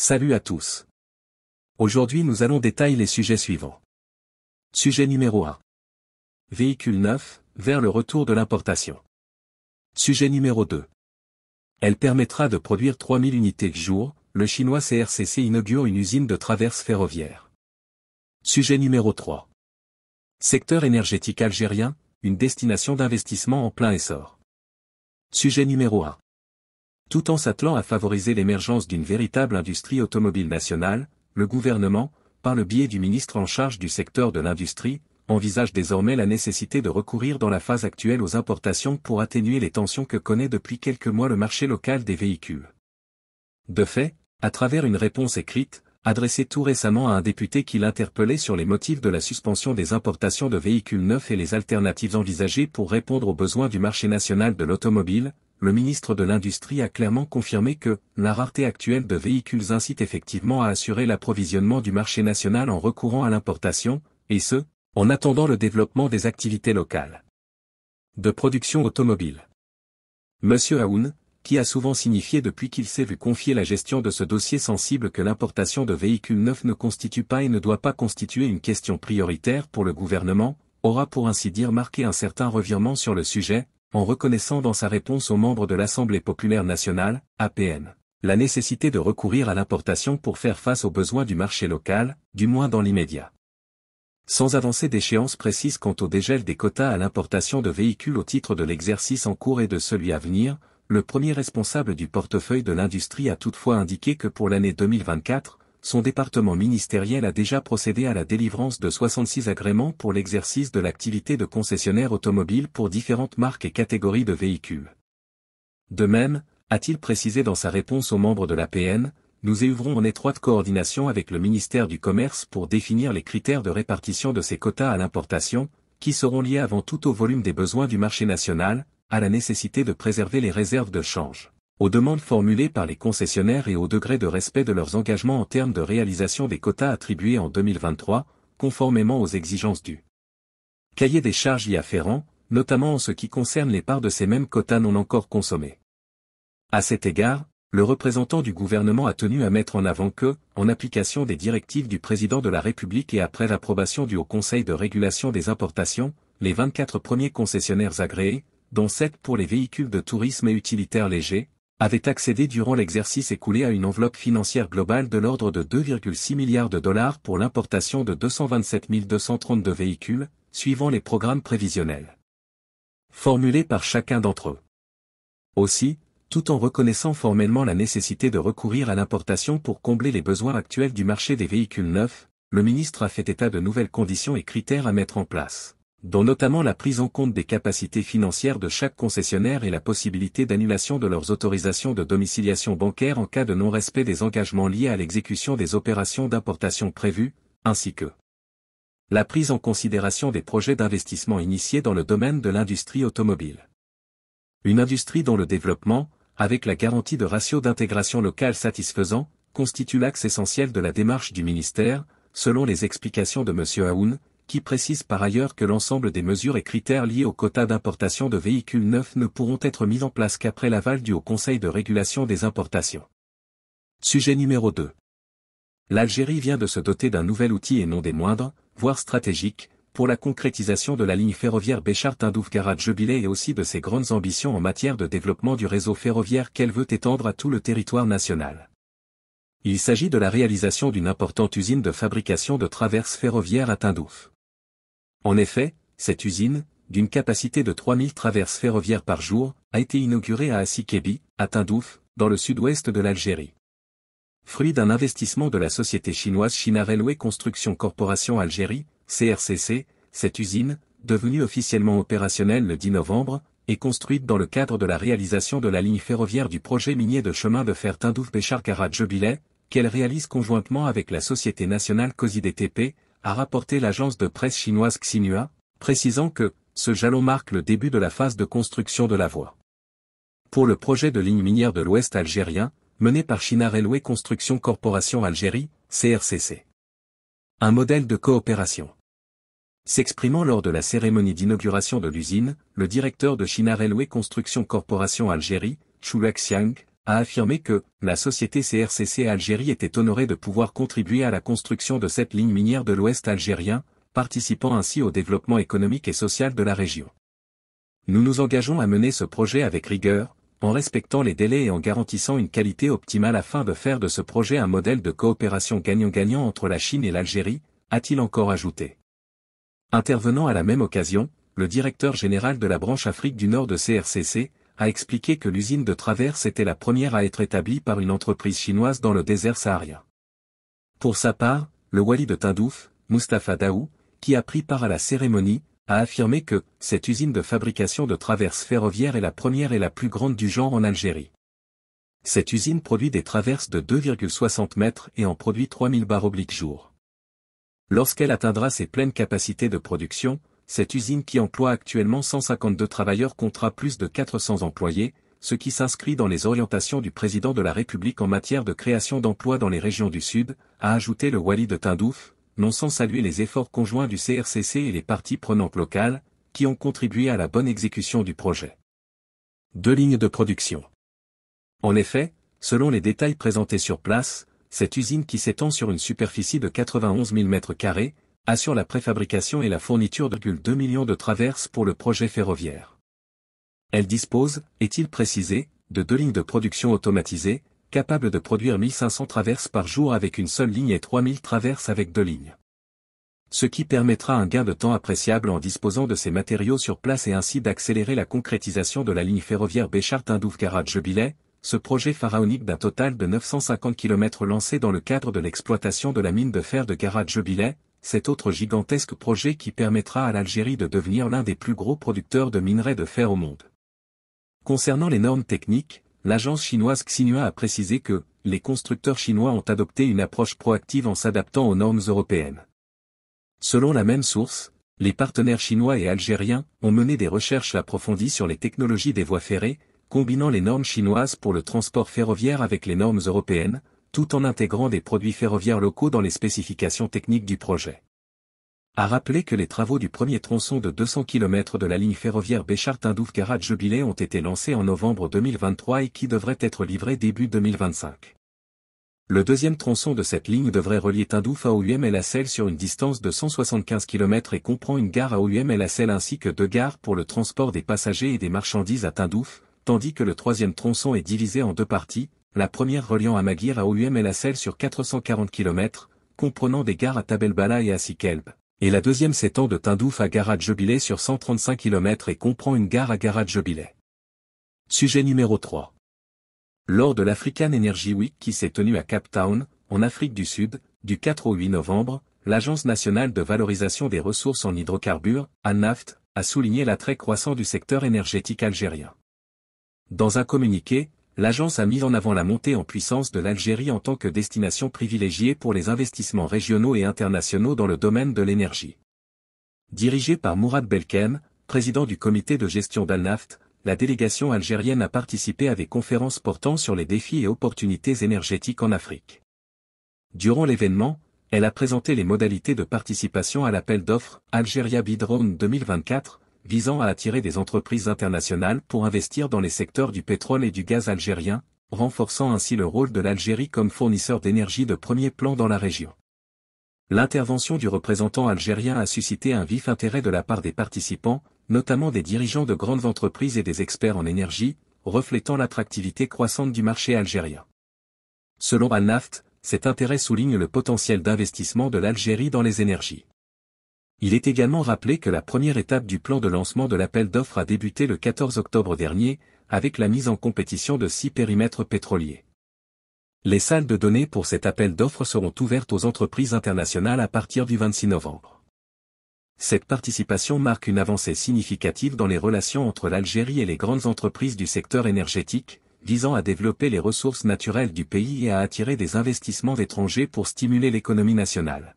Salut à tous. Aujourd'hui nous allons détailler les sujets suivants. Sujet numéro 1. Véhicule neuf, vers le retour de l'importation. Sujet numéro 2. Elle permettra de produire 3000 unités jour, le chinois CRCC inaugure une usine de traverse ferroviaire. Sujet numéro 3. Secteur énergétique algérien, une destination d'investissement en plein essor. Sujet numéro 1. Tout en s'attelant à favoriser l'émergence d'une véritable industrie automobile nationale, le gouvernement, par le biais du ministre en charge du secteur de l'industrie, envisage désormais la nécessité de recourir dans la phase actuelle aux importations pour atténuer les tensions que connaît depuis quelques mois le marché local des véhicules. De fait, à travers une réponse écrite, adressée tout récemment à un député qui l'interpellait sur les motifs de la suspension des importations de véhicules neufs et les alternatives envisagées pour répondre aux besoins du marché national de l'automobile, le ministre de l'Industrie a clairement confirmé que la rareté actuelle de véhicules incite effectivement à assurer l'approvisionnement du marché national en recourant à l'importation, et ce, en attendant le développement des activités locales. De production automobile. Monsieur Aoun, qui a souvent signifié depuis qu'il s'est vu confier la gestion de ce dossier sensible que l'importation de véhicules neufs ne constitue pas et ne doit pas constituer une question prioritaire pour le gouvernement, aura pour ainsi dire marqué un certain revirement sur le sujet, en reconnaissant dans sa réponse aux membres de l'Assemblée populaire nationale, APN, la nécessité de recourir à l'importation pour faire face aux besoins du marché local, du moins dans l'immédiat. Sans avancer d'échéance précise quant au dégel des quotas à l'importation de véhicules au titre de l'exercice en cours et de celui à venir, le premier responsable du portefeuille de l'industrie a toutefois indiqué que pour l'année 2024, son département ministériel a déjà procédé à la délivrance de 66 agréments pour l'exercice de l'activité de concessionnaire automobile pour différentes marques et catégories de véhicules. De même, a-t-il précisé dans sa réponse aux membres de l'APN, nous œuvrons en étroite coordination avec le ministère du Commerce pour définir les critères de répartition de ces quotas à l'importation, qui seront liés avant tout au volume des besoins du marché national, à la nécessité de préserver les réserves de change aux demandes formulées par les concessionnaires et au degré de respect de leurs engagements en termes de réalisation des quotas attribués en 2023, conformément aux exigences du cahier des charges y afférents, notamment en ce qui concerne les parts de ces mêmes quotas non encore consommés. À cet égard, le représentant du gouvernement a tenu à mettre en avant que, en application des directives du président de la République et après l'approbation du Haut Conseil de régulation des importations, les 24 premiers concessionnaires agréés, dont 7 pour les véhicules de tourisme et utilitaires légers, avait accédé durant l'exercice écoulé à une enveloppe financière globale de l'ordre de 2,6 milliards de dollars pour l'importation de 227 232 véhicules, suivant les programmes prévisionnels formulés par chacun d'entre eux. Aussi, tout en reconnaissant formellement la nécessité de recourir à l'importation pour combler les besoins actuels du marché des véhicules neufs, le ministre a fait état de nouvelles conditions et critères à mettre en place dont notamment la prise en compte des capacités financières de chaque concessionnaire et la possibilité d'annulation de leurs autorisations de domiciliation bancaire en cas de non-respect des engagements liés à l'exécution des opérations d'importation prévues, ainsi que la prise en considération des projets d'investissement initiés dans le domaine de l'industrie automobile. Une industrie dont le développement, avec la garantie de ratios d'intégration locale satisfaisant, constitue l'axe essentiel de la démarche du ministère, selon les explications de M. Aoun, qui précise par ailleurs que l'ensemble des mesures et critères liés au quota d'importation de véhicules neufs ne pourront être mis en place qu'après l'aval du Haut Conseil de régulation des importations. Sujet numéro 2. L'Algérie vient de se doter d'un nouvel outil et non des moindres, voire stratégiques, pour la concrétisation de la ligne ferroviaire béchard tindouf garad jubilé et aussi de ses grandes ambitions en matière de développement du réseau ferroviaire qu'elle veut étendre à tout le territoire national. Il s'agit de la réalisation d'une importante usine de fabrication de traverses ferroviaires à Tindouf. En effet, cette usine, d'une capacité de 3000 traverses ferroviaires par jour, a été inaugurée à Assikébi, à Tindouf, dans le sud-ouest de l'Algérie. Fruit d'un investissement de la société chinoise China Railway Construction Corporation Algérie, CRCC, cette usine, devenue officiellement opérationnelle le 10 novembre, est construite dans le cadre de la réalisation de la ligne ferroviaire du projet minier de chemin de fer tindouf béchar kara qu'elle réalise conjointement avec la Société nationale COSIDTP, a rapporté l'agence de presse chinoise Xinhua, précisant que, ce jalon marque le début de la phase de construction de la voie. Pour le projet de ligne minière de l'Ouest algérien, mené par China Railway Construction Corporation Algérie, CRCC. Un modèle de coopération. S'exprimant lors de la cérémonie d'inauguration de l'usine, le directeur de China Railway Construction Corporation Algérie, Chulak a affirmé que la société CRCC Algérie était honorée de pouvoir contribuer à la construction de cette ligne minière de l'Ouest algérien, participant ainsi au développement économique et social de la région. Nous nous engageons à mener ce projet avec rigueur, en respectant les délais et en garantissant une qualité optimale afin de faire de ce projet un modèle de coopération gagnant-gagnant entre la Chine et l'Algérie, a-t-il encore ajouté. Intervenant à la même occasion, le directeur général de la branche Afrique du Nord de CRCC, a expliqué que l'usine de Traverse était la première à être établie par une entreprise chinoise dans le désert saharien. Pour sa part, le wali de Tindouf, Mustapha Daou, qui a pris part à la cérémonie, a affirmé que « cette usine de fabrication de traverses ferroviaires est la première et la plus grande du genre en Algérie ». Cette usine produit des traverses de 2,60 mètres et en produit 3000 barres obliques jour. Lorsqu'elle atteindra ses pleines capacités de production, cette usine qui emploie actuellement 152 travailleurs comptera plus de 400 employés, ce qui s'inscrit dans les orientations du président de la République en matière de création d'emplois dans les régions du Sud, a ajouté le Wali de Tindouf, non sans saluer les efforts conjoints du CRCC et les parties prenantes locales, qui ont contribué à la bonne exécution du projet. Deux lignes de production. En effet, selon les détails présentés sur place, cette usine qui s'étend sur une superficie de 91 000 m2, assure la préfabrication et la fourniture de 2 millions de traverses pour le projet ferroviaire. Elle dispose, est-il précisé, de deux lignes de production automatisées, capables de produire 1500 traverses par jour avec une seule ligne et 3000 traverses avec deux lignes. Ce qui permettra un gain de temps appréciable en disposant de ces matériaux sur place et ainsi d'accélérer la concrétisation de la ligne ferroviaire béchard tindouf garage bilet ce projet pharaonique d'un total de 950 km lancé dans le cadre de l'exploitation de la mine de fer de garage bilay cet autre gigantesque projet qui permettra à l'Algérie de devenir l'un des plus gros producteurs de minerais de fer au monde. Concernant les normes techniques, l'agence chinoise Xinhua a précisé que, les constructeurs chinois ont adopté une approche proactive en s'adaptant aux normes européennes. Selon la même source, les partenaires chinois et algériens ont mené des recherches approfondies sur les technologies des voies ferrées, combinant les normes chinoises pour le transport ferroviaire avec les normes européennes, tout en intégrant des produits ferroviaires locaux dans les spécifications techniques du projet. A rappeler que les travaux du premier tronçon de 200 km de la ligne ferroviaire Béchard-Tindouf-Karat-Jubilé ont été lancés en novembre 2023 et qui devraient être livrés début 2025. Le deuxième tronçon de cette ligne devrait relier Tindouf à oum selle sur une distance de 175 km et comprend une gare à oum e ainsi que deux gares pour le transport des passagers et des marchandises à Tindouf, tandis que le troisième tronçon est divisé en deux parties, la première reliant Amagir à Oum et la celle sur 440 km, comprenant des gares à Tabelbala et à Sikelb, et la deuxième s'étend de Tindouf à Jobilé sur 135 km et comprend une gare à Jobilé. Sujet numéro 3 Lors de l'African Energy Week qui s'est tenue à Cape Town, en Afrique du Sud, du 4 au 8 novembre, l'Agence nationale de valorisation des ressources en hydrocarbures, ANAFT, a souligné l'attrait croissant du secteur énergétique algérien. Dans un communiqué, l'agence a mis en avant la montée en puissance de l'Algérie en tant que destination privilégiée pour les investissements régionaux et internationaux dans le domaine de l'énergie. Dirigée par Mourad Belkem, président du comité de gestion d'Alnaft, la délégation algérienne a participé à des conférences portant sur les défis et opportunités énergétiques en Afrique. Durant l'événement, elle a présenté les modalités de participation à l'appel d'offres Algeria Bidrone 2024, visant à attirer des entreprises internationales pour investir dans les secteurs du pétrole et du gaz algérien, renforçant ainsi le rôle de l'Algérie comme fournisseur d'énergie de premier plan dans la région. L'intervention du représentant algérien a suscité un vif intérêt de la part des participants, notamment des dirigeants de grandes entreprises et des experts en énergie, reflétant l'attractivité croissante du marché algérien. Selon Alnaft, cet intérêt souligne le potentiel d'investissement de l'Algérie dans les énergies. Il est également rappelé que la première étape du plan de lancement de l'appel d'offres a débuté le 14 octobre dernier, avec la mise en compétition de six périmètres pétroliers. Les salles de données pour cet appel d'offres seront ouvertes aux entreprises internationales à partir du 26 novembre. Cette participation marque une avancée significative dans les relations entre l'Algérie et les grandes entreprises du secteur énergétique, visant à développer les ressources naturelles du pays et à attirer des investissements étrangers pour stimuler l'économie nationale.